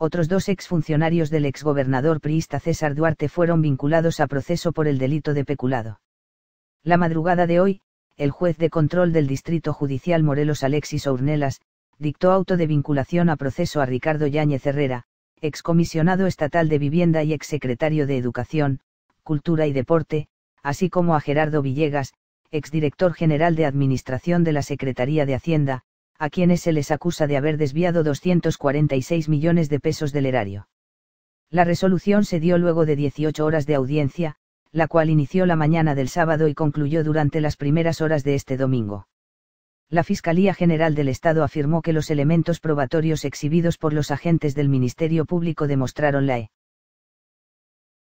Otros dos exfuncionarios del exgobernador priista César Duarte fueron vinculados a proceso por el delito de peculado. La madrugada de hoy, el juez de control del Distrito Judicial Morelos Alexis Ournelas, dictó auto de vinculación a proceso a Ricardo Yáñez Herrera, excomisionado estatal de Vivienda y exsecretario de Educación, Cultura y Deporte, así como a Gerardo Villegas, exdirector general de Administración de la Secretaría de Hacienda, a quienes se les acusa de haber desviado 246 millones de pesos del erario. La resolución se dio luego de 18 horas de audiencia, la cual inició la mañana del sábado y concluyó durante las primeras horas de este domingo. La Fiscalía General del Estado afirmó que los elementos probatorios exhibidos por los agentes del Ministerio Público demostraron la e